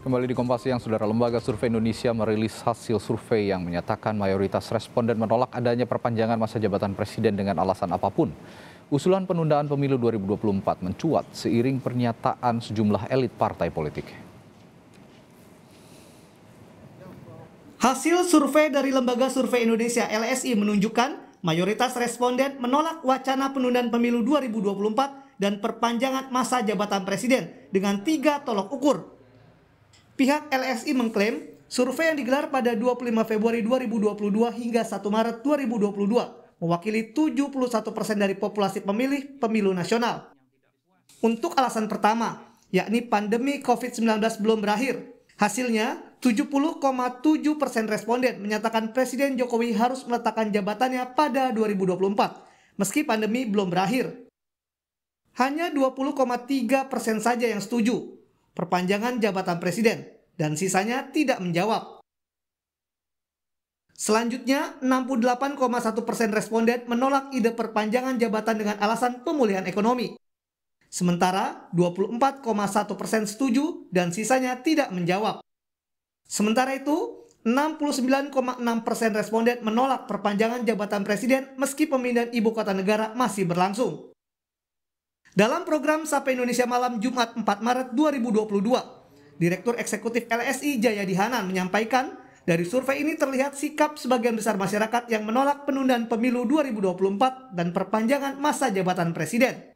Kembali di Kompas yang Saudara Lembaga Survei Indonesia merilis hasil survei yang menyatakan mayoritas responden menolak adanya perpanjangan masa jabatan presiden dengan alasan apapun. Usulan penundaan pemilu 2024 mencuat seiring pernyataan sejumlah elit partai politik. Hasil survei dari Lembaga Survei Indonesia LSI menunjukkan mayoritas responden menolak wacana penundaan pemilu 2024 dan perpanjangan masa jabatan presiden dengan tiga tolok ukur Pihak LSI mengklaim survei yang digelar pada 25 Februari 2022 hingga 1 Maret 2022 mewakili 71% persen dari populasi pemilih pemilu nasional. Untuk alasan pertama, yakni pandemi COVID-19 belum berakhir. Hasilnya, 70,7 persen responden menyatakan Presiden Jokowi harus meletakkan jabatannya pada 2024, meski pandemi belum berakhir. Hanya 20,3 persen saja yang setuju perpanjangan jabatan presiden, dan sisanya tidak menjawab. Selanjutnya, 68,1 persen responden menolak ide perpanjangan jabatan dengan alasan pemulihan ekonomi. Sementara 24,1 persen setuju dan sisanya tidak menjawab. Sementara itu, 69,6 persen responden menolak perpanjangan jabatan presiden meski pemindahan ibu kota negara masih berlangsung. Dalam program Sapa Indonesia Malam Jumat 4 Maret 2022, Direktur Eksekutif LSI Jaya Dihanan menyampaikan, dari survei ini terlihat sikap sebagian besar masyarakat yang menolak penundaan pemilu 2024 dan perpanjangan masa jabatan presiden.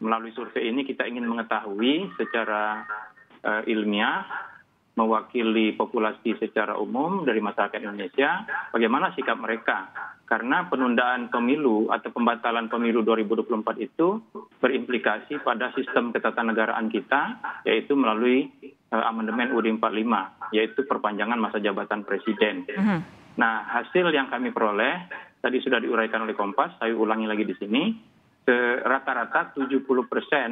Melalui survei ini kita ingin mengetahui secara uh, ilmiah mewakili populasi secara umum dari masyarakat Indonesia bagaimana sikap mereka karena penundaan pemilu atau pembatalan pemilu 2024 itu berimplikasi pada sistem ketatanegaraan kita yaitu melalui uh, amandemen UUD 45 yaitu perpanjangan masa jabatan presiden. Mm -hmm. Nah, hasil yang kami peroleh tadi sudah diuraikan oleh Kompas, saya ulangi lagi di sini, rata-rata 70% persen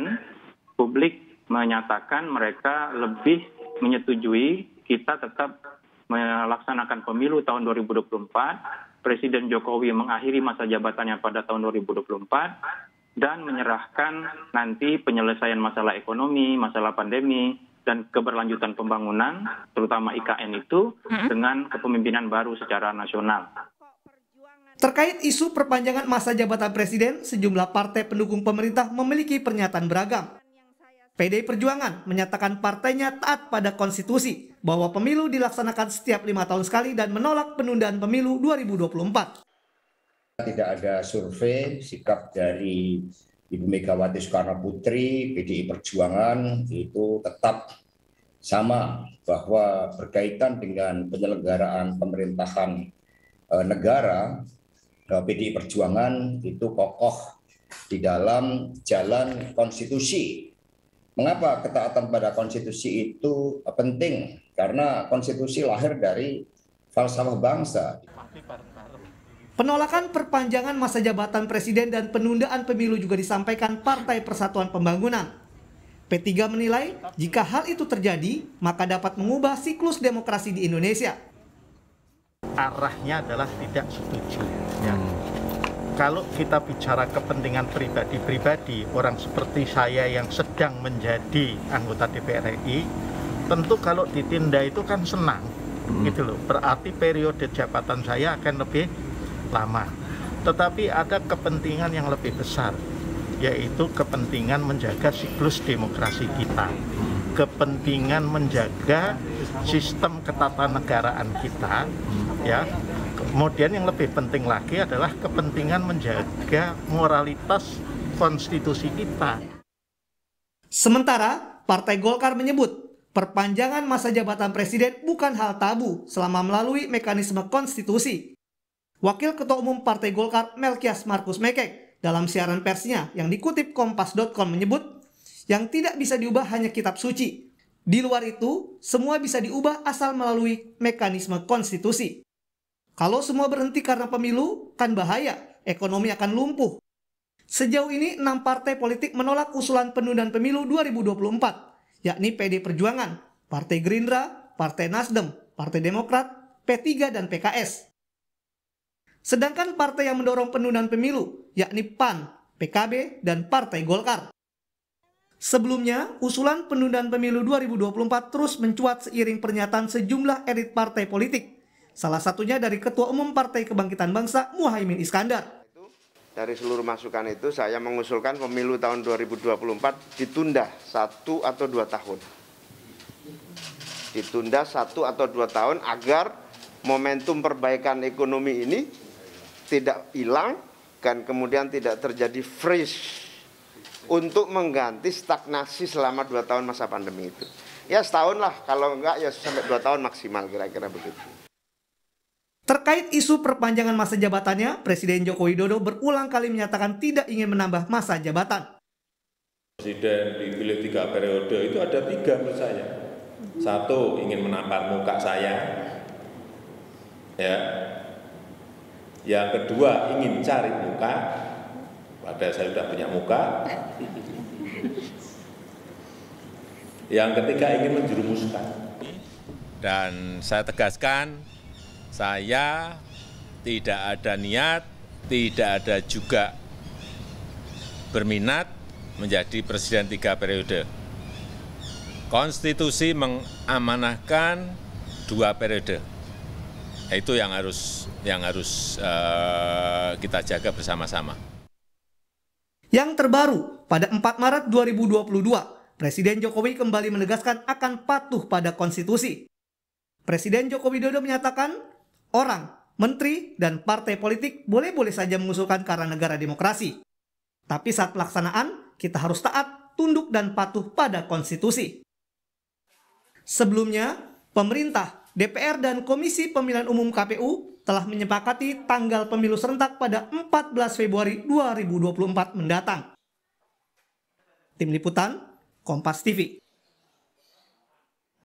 publik menyatakan mereka lebih menyetujui kita tetap melaksanakan pemilu tahun 2024 Presiden Jokowi mengakhiri masa jabatannya pada tahun 2024 dan menyerahkan nanti penyelesaian masalah ekonomi, masalah pandemi, dan keberlanjutan pembangunan, terutama IKN itu, dengan kepemimpinan baru secara nasional. Terkait isu perpanjangan masa jabatan presiden, sejumlah partai pendukung pemerintah memiliki pernyataan beragam. PDI Perjuangan menyatakan partainya taat pada konstitusi bahwa pemilu dilaksanakan setiap lima tahun sekali dan menolak penundaan pemilu 2024. Tidak ada survei sikap dari Ibu Megawati Soekarno Putri, PDI Perjuangan itu tetap sama bahwa berkaitan dengan penyelenggaraan pemerintahan eh, negara eh, PDI Perjuangan itu kokoh di dalam jalan konstitusi Mengapa ketaatan pada konstitusi itu penting? Karena konstitusi lahir dari falsafah bangsa. Penolakan perpanjangan masa jabatan presiden dan penundaan pemilu juga disampaikan Partai Persatuan Pembangunan. P3 menilai jika hal itu terjadi, maka dapat mengubah siklus demokrasi di Indonesia. Arahnya adalah tidak setuju. Ya. Hmm kalau kita bicara kepentingan pribadi-pribadi orang seperti saya yang sedang menjadi anggota DPR RI tentu kalau ditindak itu kan senang hmm. gitu loh berarti periode jabatan saya akan lebih lama tetapi ada kepentingan yang lebih besar yaitu kepentingan menjaga siklus demokrasi kita kepentingan menjaga sistem ketatanegaraan kita ya Kemudian yang lebih penting lagi adalah kepentingan menjaga moralitas konstitusi kita. Sementara, Partai Golkar menyebut perpanjangan masa jabatan presiden bukan hal tabu selama melalui mekanisme konstitusi. Wakil Ketua Umum Partai Golkar Melkias Markus Mekek dalam siaran persnya yang dikutip kompas.com menyebut yang tidak bisa diubah hanya kitab suci. Di luar itu, semua bisa diubah asal melalui mekanisme konstitusi. Kalau semua berhenti karena pemilu, kan bahaya, ekonomi akan lumpuh. Sejauh ini, enam partai politik menolak usulan penundaan pemilu 2024, yakni PD Perjuangan, Partai Gerindra, Partai Nasdem, Partai Demokrat, P3, dan PKS. Sedangkan partai yang mendorong penundaan pemilu, yakni PAN, PKB, dan Partai Golkar. Sebelumnya, usulan penundaan pemilu 2024 terus mencuat seiring pernyataan sejumlah elit partai politik, Salah satunya dari Ketua Umum Partai Kebangkitan Bangsa Muhaimin Iskandar. Dari seluruh masukan itu saya mengusulkan pemilu tahun 2024 ditunda satu atau dua tahun. Ditunda satu atau dua tahun agar momentum perbaikan ekonomi ini tidak hilang dan kemudian tidak terjadi freeze untuk mengganti stagnasi selama dua tahun masa pandemi itu. Ya setahun lah, kalau enggak ya sampai dua tahun maksimal kira-kira begitu. Terkait isu perpanjangan masa jabatannya, Presiden Joko Widodo berulang kali menyatakan tidak ingin menambah masa jabatan. Presiden dipilih tiga periode itu ada tiga menurut saya. Satu ingin menampar muka saya, ya. Yang kedua ingin cari muka, padahal saya sudah punya muka. Yang ketiga ingin menjerumuskan. Dan saya tegaskan saya tidak ada niat, tidak ada juga berminat menjadi presiden tiga periode. Konstitusi mengamanahkan dua periode. Itu yang harus yang harus uh, kita jaga bersama-sama. Yang terbaru, pada 4 Maret 2022, Presiden Jokowi kembali menegaskan akan patuh pada konstitusi. Presiden Joko Widodo menyatakan orang, menteri, dan partai politik boleh-boleh saja mengusulkan ke arah negara demokrasi. Tapi saat pelaksanaan, kita harus taat, tunduk, dan patuh pada konstitusi. Sebelumnya, pemerintah, DPR, dan Komisi Pemilihan Umum KPU telah menyepakati tanggal pemilu serentak pada 14 Februari 2024 mendatang. Tim Liputan, Kompas TV.